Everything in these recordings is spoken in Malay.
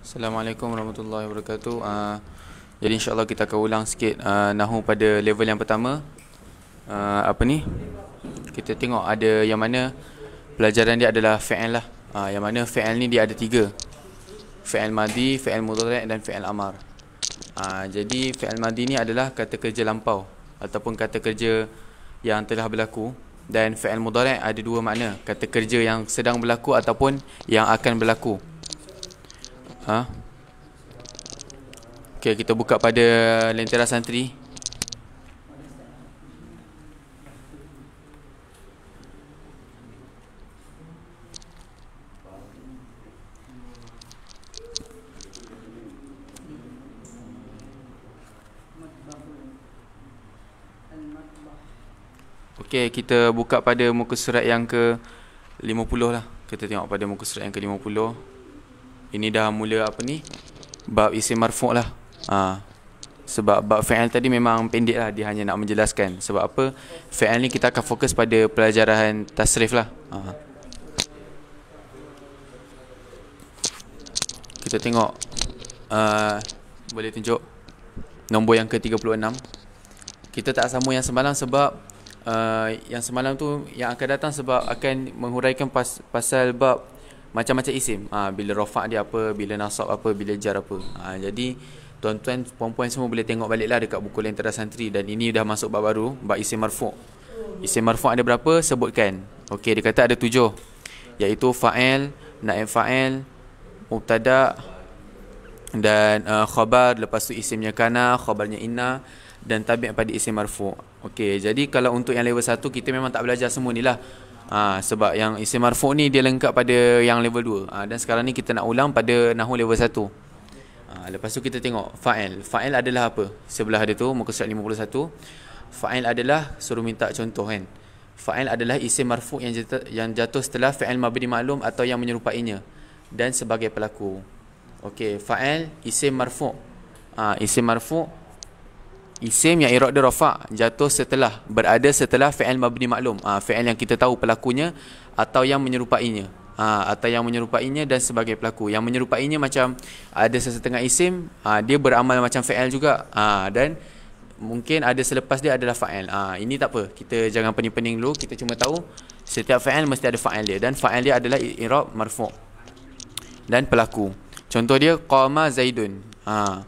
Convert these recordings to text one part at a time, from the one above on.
Assalamualaikum warahmatullahi wabarakatuh. Uh, jadi insyaAllah kita akan ulang sikit uh, nahu pada level yang pertama. Uh, apa ni? Kita tengok ada yang mana pelajaran dia adalah fi'il lah. Uh, yang mana fi'il ni dia ada tiga Fi'il madi, fi'il mudhari' dan fi'il amar. Uh, jadi fi'il madi ni adalah kata kerja lampau ataupun kata kerja yang telah berlaku dan fi'il mudhari ada dua makna kata kerja yang sedang berlaku ataupun yang akan berlaku ha okey kita buka pada lentera santri Okey, kita buka pada muka surat yang ke 50 lah. Kita tengok pada muka surat yang ke 50. Ini dah mula apa ni? Bab isim marfu' lah. Ha. Sebab bab fi'al tadi memang pendek lah. Dia hanya nak menjelaskan. Sebab apa? Fi'al ni kita akan fokus pada pelajaran tasrif lah. Ha. Kita tengok. Uh, boleh tunjuk. Nombor yang ke 36. Kita tak sama yang semalam sebab uh, yang semalam tu yang akan datang sebab akan menghuraikan pas, pasal bab macam-macam isim. Ha, bila rofak dia apa, bila nasab apa, bila jar apa. Ha, jadi tuan-tuan, puan-puan semua boleh tengok baliklah dekat buku Lentera Santri dan ini dah masuk bab baru, bab isim marfu'. Isim marfu' ada berapa? Sebutkan. Okey, dia kata ada tujuh. Iaitu fa'il, naib fa'il, mubtada dan uh, khabar lepas tu isimnya kana, khabarnya inna dan tabi' pada isim marfu'. Okey, jadi kalau untuk yang level 1 kita memang tak belajar semua ni lah. Ha, sebab yang isim marfu ni dia lengkap pada yang level 2. Ha, ah, dan sekarang ni kita nak ulang pada nahu level 1. Ah, lepas tu kita tengok fa'il. Fa'il adalah apa? Sebelah ada tu muka surat 51. Fa'il adalah suruh minta contoh kan. Fa'il adalah isim marfu yang jatuh, yang jatuh setelah fa'il mabni maklum atau yang menyerupainya dan sebagai pelaku. Okey, fa'il isim marfu. Ha, isim marfu' Isim yang irad rafa jatuh setelah berada setelah fi'il mabni maklum. Ah ha, fi'il yang kita tahu pelakunya atau yang menyerupainya. Ha, atau yang menyerupainya dan sebagai pelaku. Yang menyerupainya macam ada sesetengah isim, ha, dia beramal macam fi'il juga. Ha, dan mungkin ada selepas dia adalah fa'il. Ha, ini tak apa. Kita jangan pening-pening dulu. Kita cuma tahu setiap fa'il mesti ada fa'il dia dan fa'il dia adalah irak marfu' dan pelaku. Contoh dia qama zaidun. Ha,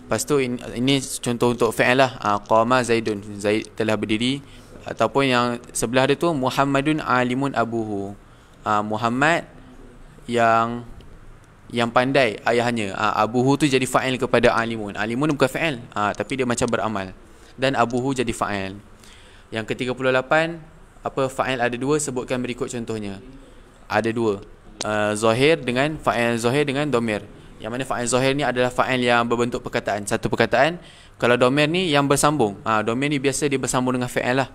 Lepas tu in, ini contoh untuk fi'il lah uh, Qama Zaidun Zaid telah berdiri Ataupun yang sebelah dia tu Muhammadun Alimun Abuhu uh, Muhammad yang yang pandai ayahnya uh, Abuhu tu jadi fa'il kepada Alimun Alimun bukan fa'il uh, Tapi dia macam beramal Dan Abuhu jadi fa'il Yang ke-38 Apa fa'il ada dua sebutkan berikut contohnya Ada dua uh, Zohir dengan fa'il Zohir dengan Domir yang mana fa'il zahir ni adalah fa'il yang berbentuk perkataan Satu perkataan Kalau domain ni yang bersambung ha, Domain ni biasa dia bersambung dengan fa'il lah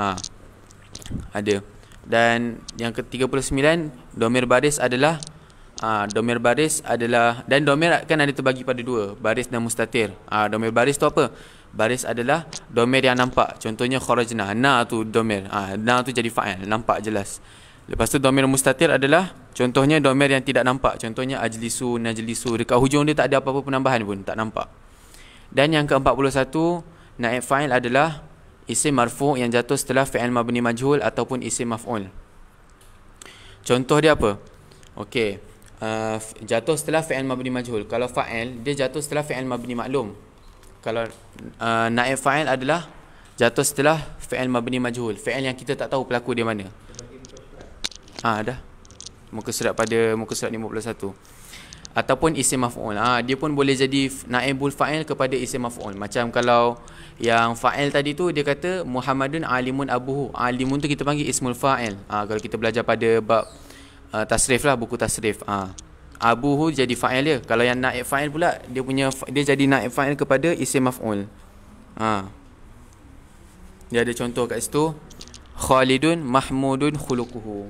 ha, Ada Dan yang ke-39 Domain baris adalah ha, Domain baris adalah Dan domain kan ada terbagi pada dua Baris dan mustatir ha, Domain baris tu apa? Baris adalah domain yang nampak Contohnya khurajna Na tu domain ha, Na tu jadi fa'il Nampak jelas Lepas tu domain mustatir adalah contohnya domain yang tidak nampak. Contohnya ajlisu, najlisu. Dekat hujung dia tak ada apa-apa penambahan pun. Tak nampak. Dan yang ke-41 naib fa'il adalah isim marfu yang jatuh setelah fi'il mabni majhul ataupun isim maf'ul. Contoh dia apa? Okey. Uh, jatuh setelah fi'il mabni majhul. Kalau fa'il, dia jatuh setelah fi'il mabni maklum. Kalau uh, naib fa'il adalah jatuh setelah fi'il mabni majhul. Fi'il yang kita tak tahu pelaku dia mana. Ah ha, dah. Muka surat pada muka surat 51. Ataupun isim maf'ul. Ah ha, dia pun boleh jadi naibul fa'il kepada isim maf'ul. Macam kalau yang fa'il tadi tu dia kata Muhammadun alimun abuhu. Alimun tu kita panggil ismul fa'il. Ah ha, kalau kita belajar pada bab uh, tasrif lah buku tasrif. Ah ha. abuhu jadi fa'il dia. Kalau yang naib fa'il pula dia punya dia jadi naib fa'il kepada isim maf'ul. ha. Dia ada contoh kat situ Khalidun Mahmudun Khulukuhu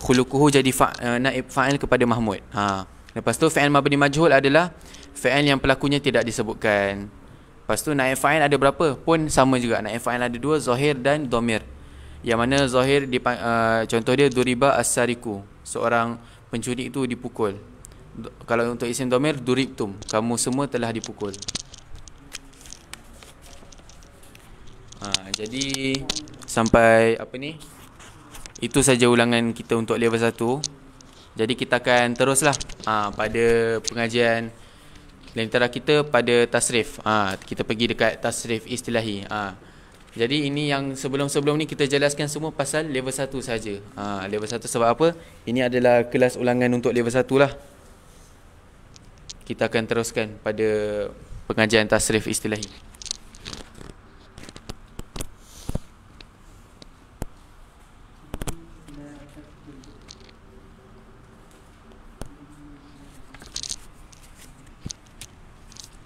khuluquhu jadi fa, uh, naib fa'il kepada Mahmud. Ha. Lepas tu fi'il mabni majhul adalah fi'il yang pelakunya tidak disebutkan. Lepas tu naib fa'il ada berapa? Pun sama juga. Naib fa'il ada dua, zahir dan domir. Yang mana zahir di uh, eh, contoh dia duriba asariku. Seorang pencuri itu dipukul. D- kalau untuk isim domir duribtum. Kamu semua telah dipukul. Ha, jadi sampai apa ni? Itu saja ulangan kita untuk level 1 Jadi kita akan teruslah ha, Pada pengajian Lentera kita pada Tasrif ha, Kita pergi dekat Tasrif Istilahi ha. Jadi ini yang sebelum-sebelum ni kita jelaskan semua pasal level 1 saja. Ha, level 1 sebab apa? Ini adalah kelas ulangan untuk level 1 lah Kita akan teruskan pada pengajian Tasrif Istilahi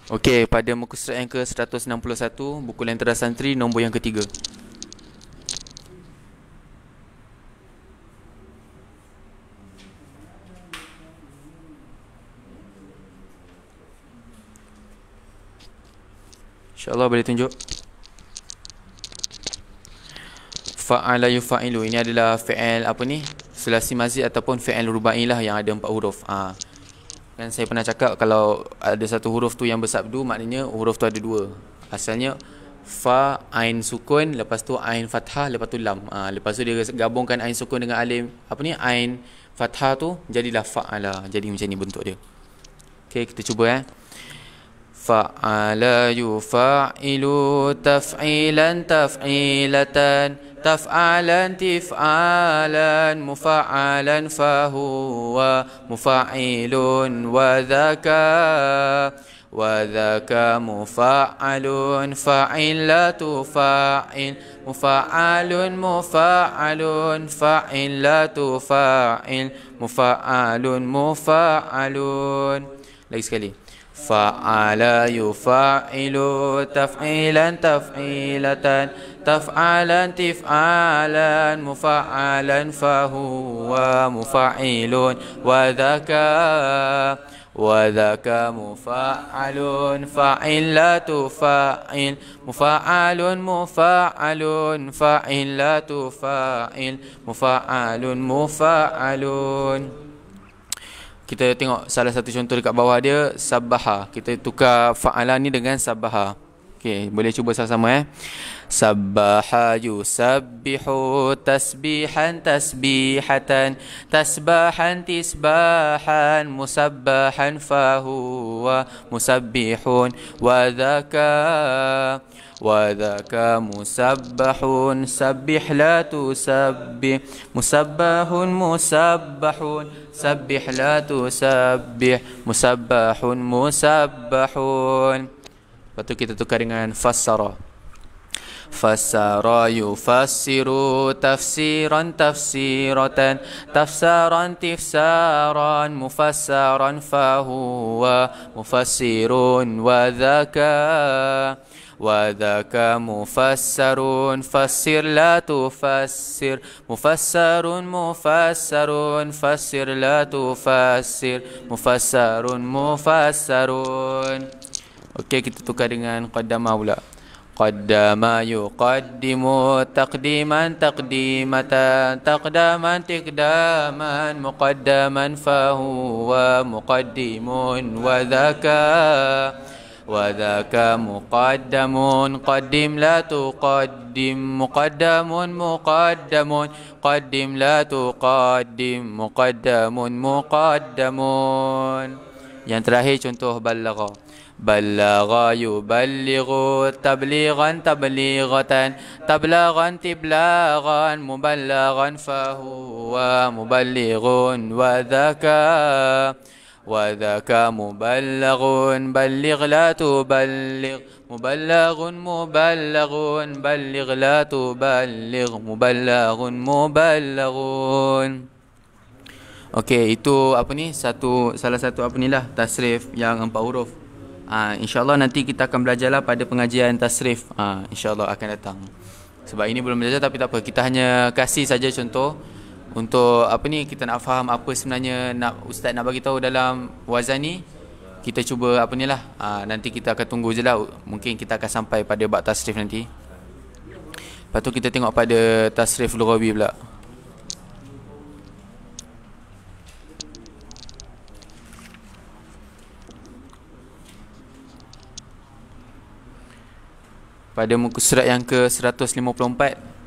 Okey, pada muka surat yang ke-161, buku lentera santri nombor yang ketiga. InsyaAllah boleh tunjuk. Fa'ala yufa'ilu. Ini adalah fi'il apa ni? Sulasi mazid ataupun fi'il rubai lah yang ada empat huruf. Haa. Ah. Kan saya pernah cakap kalau ada satu huruf tu yang bersabdu maknanya huruf tu ada dua. Asalnya fa ain sukun lepas tu ain fathah lepas tu lam. Ha, lepas tu dia gabungkan ain sukun dengan alim apa ni ain fathah tu jadilah fa'ala. Jadi macam ni bentuk dia. Okey kita cuba eh. Fa'ala yufa'ilu taf'ilan taf'ilatan تفعلا تفعلا مفعلا فهو مفعل وذاك وذاك مفعل لا تفعل مفعل مفعل لا تفعل مفعل مفعل ليس كلي فعل يفعل تفعيلا تفعيلة taf'alan tif'alan mufa'alan fahuwa mufa'ilun wa dhaka mufa'alun fa'il la tufa'il mufa'alun mufa'alun fa'il la tufa'il mufa'alun mufa'alun kita tengok salah satu contoh dekat bawah dia sabaha kita tukar fa'ala ni dengan sabaha Okay, boleh cuba sama-sama eh سبح يسبح تسبيحا تسبيحة تسبحا تسباحا مسبحا فهو مسبح وذكى وذاك مسبح سبح لا تسبح مسبح مسبح سبح لا تسبح مسبح مسبح Lepas tu kita tukar dengan fasara. فسر يفسر تفسيرا تفسيرة تفسرا تفسارا مفسرا فهو مفسر وذكى وذاك مفسر فسر لا تفسر مفسر مفسر فسر لا تفسر مفسر مفسر اوكي okay, kita tukar dengan qaddama pula قدم يقدم تقديما تقديمة تقدما تقداما مقدما فهو مقدم وذاك وذاك مقدم قدم لا تقدم مقدم مقدم قدم لا تقدم مقدم مقدم yang terakhir contoh balagha بلغ يبلغ تبليغا تبليغة تبلغا تبلاغا مبلغا فهو مبلغ وذكى وذكى مبلغ بلغ لا تبلغ مبلغ مبلغ بلغ لا تبلغ مبلغ مبلغ Okey, itu apa ni? Satu salah satu apa ni lah tasrif yang empat huruf uh, InsyaAllah nanti kita akan belajarlah pada pengajian tasrif uh, InsyaAllah akan datang Sebab ini belum belajar tapi tak apa Kita hanya kasih saja contoh Untuk apa ni kita nak faham apa sebenarnya nak Ustaz nak bagi tahu dalam wazan ni Kita cuba apa ni lah uh, Nanti kita akan tunggu je lah Mungkin kita akan sampai pada bak tasrif nanti Lepas tu kita tengok pada tasrif Lurawi pula pada muka surat yang ke 154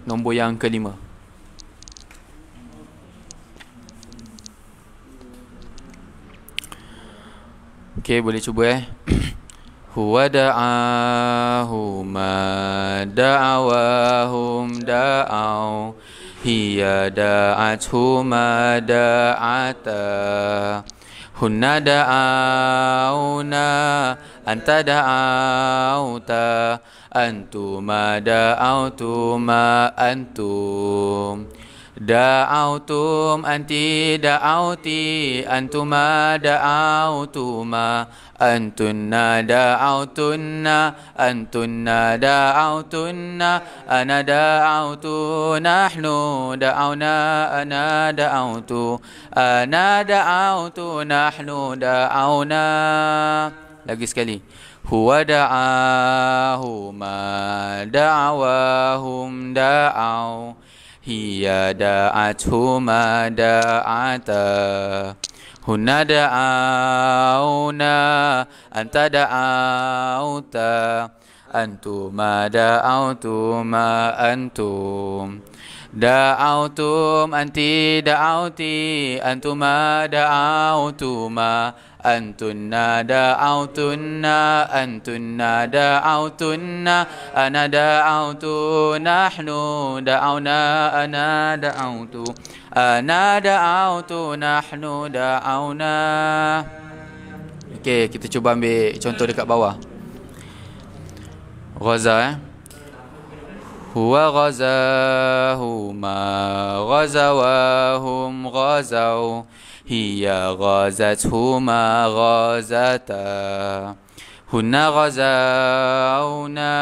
nombor yang ke 5 Okey boleh cuba eh Huwada'ahuma da'awahum da'aw Hiya da'athuma da'ata Hunna da'awna أنت دعوت أنتما دعوتما أنتم دعوتم أنت دعوتي أنتما دعوتما أنتن دعوتن أنتن دعوتن أنا دعوت نحن دعونا أنا دعوت أنا دعوت نحن دعونا, أنا دعوت نحن دعونا lagi sekali huwa da'ahu ma da'awahum da'au hiya da'athu ma da'ata Huna da'auna Anta da'auta Antuma da'autuma antum Da'autum anti da'auti Antuma da'autuma antum أنتن دعوتنا أنتن دعوتنا أنا دعوت نحن دعونا أنا دعوت أنا دعوت نحن دعونا Okay, kita cuba ambil contoh dekat bawah Ghaza eh Huwa ghazahuma ghazawahum ghazaw هي غازتهما غازتا هن غزاؤنا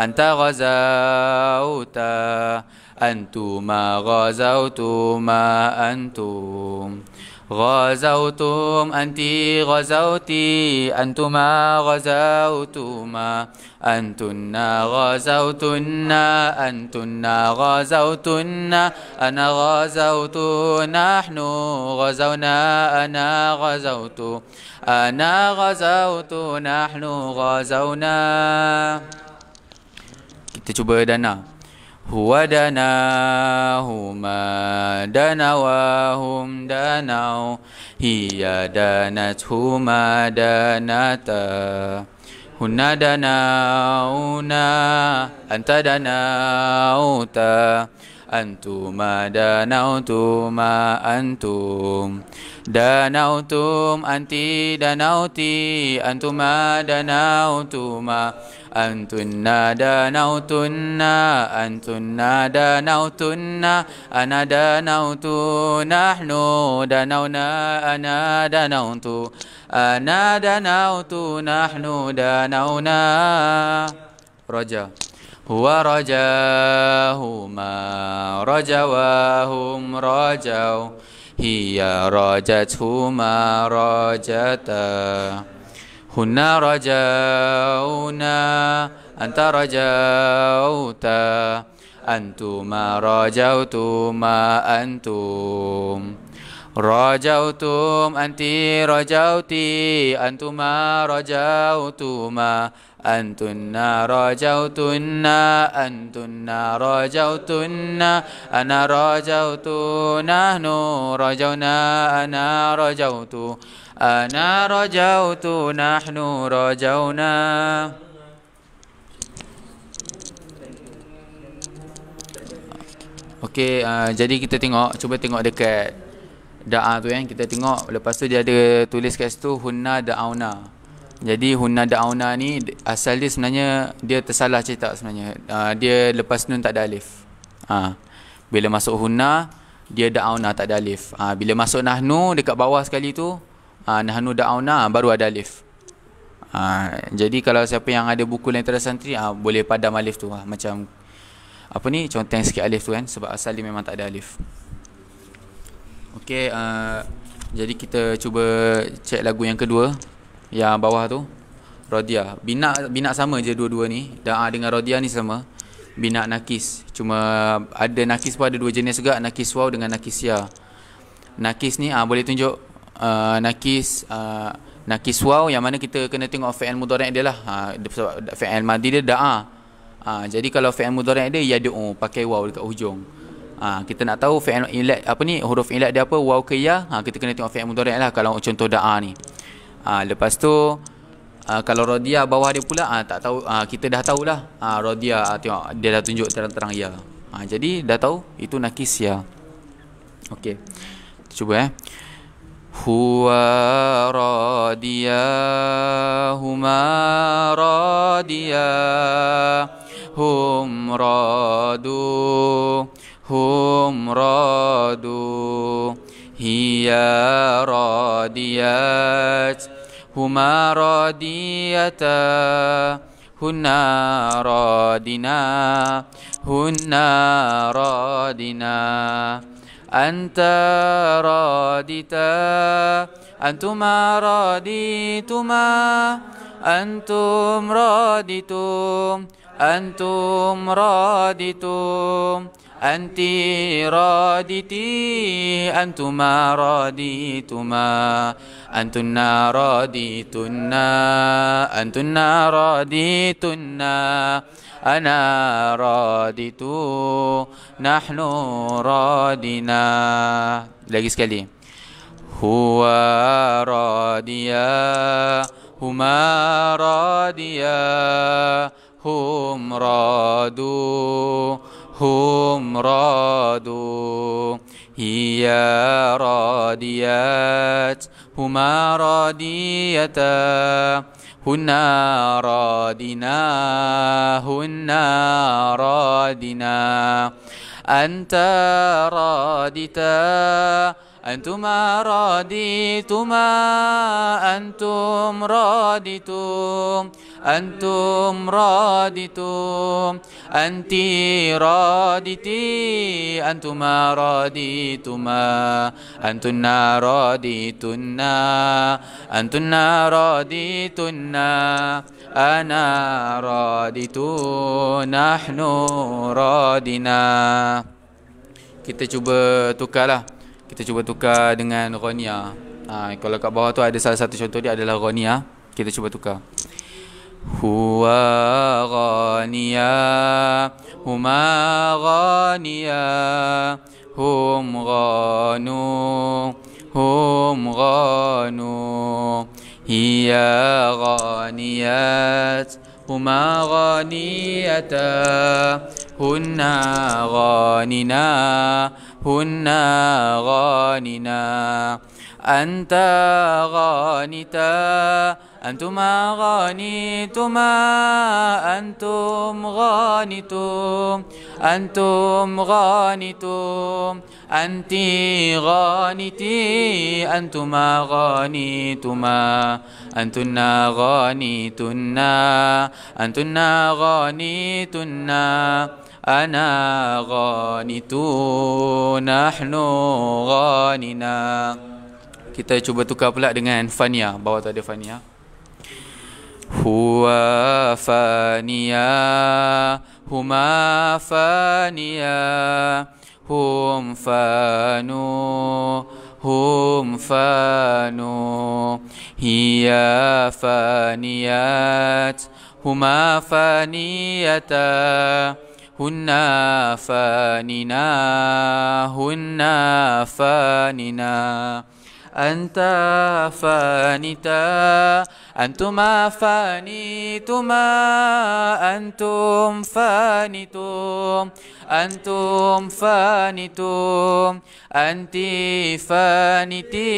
أنت غزاؤتا أنتما غزوتما أنتم غزوتم أنت غزوتي أنتما غزوتما أنتن غزوتن أنتن غزوتن أنا غزوت نحن غزونا أنا غزوت أنا غزوت نحن غزونا Kita cuba dana هو هما دناهما وهم دنوا هي دنتهما دنتا هنا دناؤنا أنت دناؤتا أنتما دنوتما أنتم danautum anti danauti antuma danautuma antunna danautunna antunna danautunna ana danautu nahnu danauna ana danautu ana danautu nahnu danauna raja huwa rajahuma rajawahum rajau هي رجت ما رجت هن رجاؤنا أنت رجاؤت أنتما رجوتما أنتم Rajautum anti rajauti antuma rajautuma antunna rajautunna antunna rajautunna ana rajautu nahnu rajauna ana rajautu ana rajautu nahnu rajauna Okey uh, jadi kita tengok cuba tengok dekat Da'a tu kan Kita tengok Lepas tu dia ada tulis kat situ Hunna da'auna Jadi hunna da'auna ni Asal dia sebenarnya Dia tersalah cerita sebenarnya uh, Dia lepas nun tak ada alif ha. Bila masuk hunna Dia da'auna tak ada alif ha. Bila masuk nahnu Dekat bawah sekali tu ha, Nahnu da'auna Baru ada alif ha. Jadi kalau siapa yang ada buku Lentera Santri ha, Boleh padam alif tu ha. Macam apa ni conteng sikit alif tu kan sebab asal dia memang tak ada alif Okey, uh, Jadi kita cuba Check lagu yang kedua Yang bawah tu Rodia Binak Binak sama je dua-dua ni Daa uh, dengan Rodia ni sama Binak Nakis Cuma Ada Nakis pun ada dua jenis juga Nakis Wow dengan Nakis Ya Nakis ni uh, Boleh tunjuk uh, Nakis uh, Nakis Wow Yang mana kita kena tengok Fa'al mudarat dia lah uh, ah, Fa'al madi dia Da'a uh, ah. Jadi kalau fa'al mudarat dia Ya dia oh, Pakai Wow dekat hujung ha, kita nak tahu fi'il ilat apa ni huruf ilat dia apa waw kiyah ha, kita kena tengok fi'il mudhari' lah kalau contoh da'a ni ha, lepas tu ha, kalau radia bawah dia pula ha, tak tahu ha, kita dah tahu lah ha, radia ha, tengok dia dah tunjuk terang-terang ya ha, jadi dah tahu itu nakis ya okey cuba eh huwa radia huma radia hum radu هم رادوا هي راديات هما راديتا هن رادنا هن رادنا أنت رادتا أنتما راديتما أنتم رادتم أنتم رادتم أنت رادتي أنتما راديتما أنتنا راديتنا أنتنا راديتنا أنا راديت نحن رادنا lagi sekali هو راديا هما راديا هم رادوا هم رادوا هي راديات هما راديتا هنا رادنا هنا رادنا أنت رادتا أنتما راديتما أنتم راديتم أنتم راديتم أنت راديتي أنتما راديتما أنتنا راديتنا أنتنا راديتنا أنا راديت نحن رادنا kita cuba tukarlah kita cuba tukar dengan Ronia ha, Kalau kat bawah tu ada salah satu contoh dia adalah Ronia Kita cuba tukar Huwa Ronia Huma Ronia Hum Ronu Hum Ronu Hiya Roniyat Huma Roniyata Hunna Roninah هن غاننا أنت غانتا أنتما غانيتما أنتم غانتم أنتم غانتم أنت غانتي أنتما غانيتما أنتن غانيتنا أنتن غانيتنا أنا غانتون نحن غاننا kita cuba tukar pula dengan Fania bawah tu ada Fania huwa Fania huma Fania hum fanu hum fanu hiya faniyat huma faniyata هن فاننا هن فاننا أنت فانتا أنتما فانيتما أنتم فانيتم أنتم فانيتم أنت فانيتي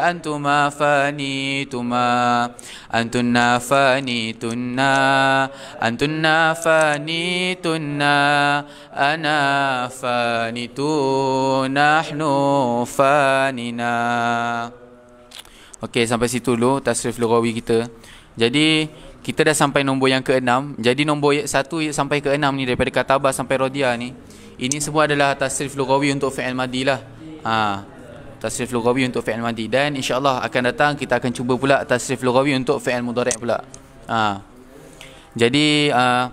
أنتما فانيتما أنتن فانيتنا أنتن فانيتنا أنا فانت نحن فاننا Okey sampai situ dulu tasrif lughawi kita. Jadi kita dah sampai nombor yang keenam. Jadi nombor satu sampai ke enam ni daripada katabah sampai rodia ni. Ini semua adalah tasrif lughawi untuk fi'il madi lah. Ha. Tasrif lughawi untuk fi'il madi dan insya Allah akan datang kita akan cuba pula tasrif lughawi untuk fi'il mudhari' pula. Ha. Jadi uh,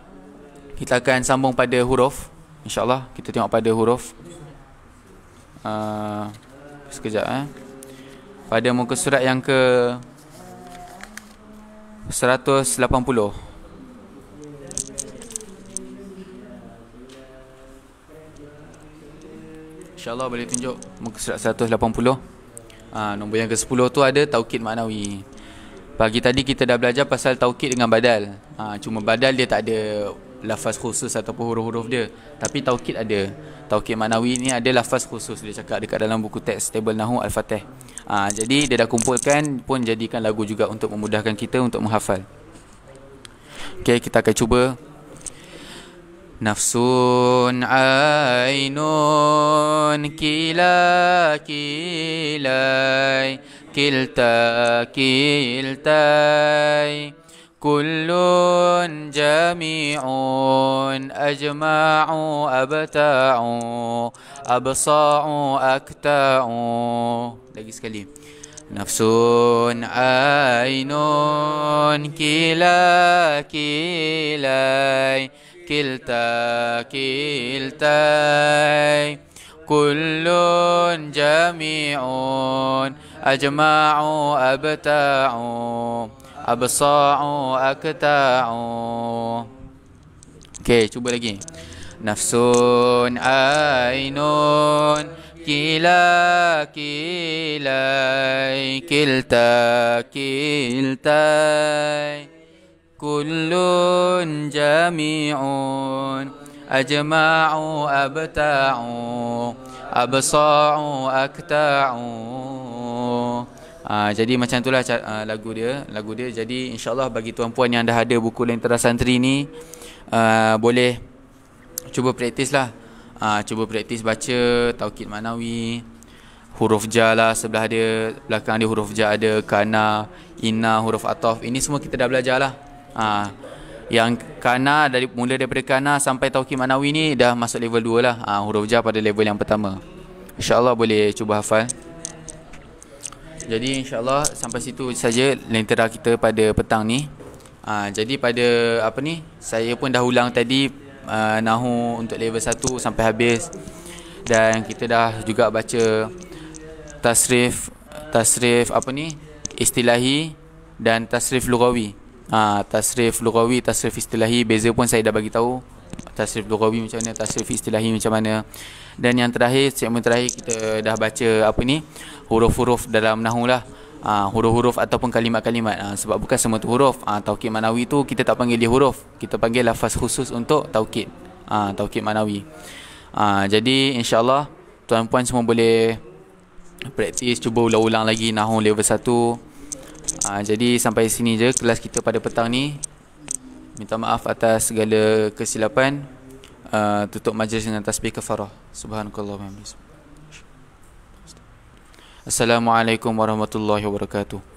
kita akan sambung pada huruf Insya Allah kita tengok pada huruf uh, sekejap eh pada muka surat yang ke 180 InsyaAllah boleh tunjuk muka surat 180 ha, Nombor yang ke 10 tu ada Taukid Maknawi Pagi tadi kita dah belajar pasal Taukid dengan Badal ha, Cuma Badal dia tak ada lafaz khusus ataupun huruf-huruf dia tapi taukid ada taukid manawi ni ada lafaz khusus dia cakap dekat dalam buku teks table nahu al-fatih ha, jadi dia dah kumpulkan pun jadikan lagu juga untuk memudahkan kita untuk menghafal Okay, kita akan cuba Nafsun ainun kila kilai kilta kiltai kilta. كل جميع أجمعوا أبتاع أبصاع أكتاع نفس عين كلا كلا كلتا كلتا كل جميع أجمعوا أبتاع absa'u akta'u Okay, cuba lagi. Nafsun ainun kila kila kilta kilta kullun jami'un ajma'u abta'u absa'u akta'u Ah, jadi macam itulah uh, lagu dia lagu dia jadi insyaallah bagi tuan-puan yang dah ada buku lentera santri ni uh, boleh cuba praktis lah uh, cuba praktis baca taukid manawi huruf ja lah sebelah dia belakang dia huruf ja ada kana inna huruf ataf ini semua kita dah belajar lah uh, yang kana dari mula daripada kana sampai taukid manawi ni dah masuk level 2 lah uh, huruf ja pada level yang pertama insyaallah boleh cuba hafal jadi insyaallah sampai situ saja lentera kita pada petang ni ha, jadi pada apa ni saya pun dah ulang tadi uh, nahu untuk level 1 sampai habis dan kita dah juga baca tasrif tasrif apa ni istilahi dan tasrif lugawi ha, tasrif lugawi tasrif istilahi beza pun saya dah bagi tahu tasrif lughawi macam mana tasrif istilahi macam mana dan yang terakhir segmen terakhir kita dah baca apa ni huruf-huruf dalam nahwu lah ha, ah, huruf-huruf ataupun kalimat-kalimat ha, sebab bukan semua tu huruf ha, taukid manawi tu kita tak panggil dia huruf kita panggil lafaz khusus untuk taukid ha, taukid manawi ha, jadi insyaallah tuan-puan semua boleh praktis cuba ulang-ulang lagi nahwu level 1 Ha, jadi sampai sini je kelas kita pada petang ni minta maaf atas segala kesilapan uh, tutup majlis dengan tasbih kafarah Subhanallah, wa Assalamualaikum warahmatullahi wabarakatuh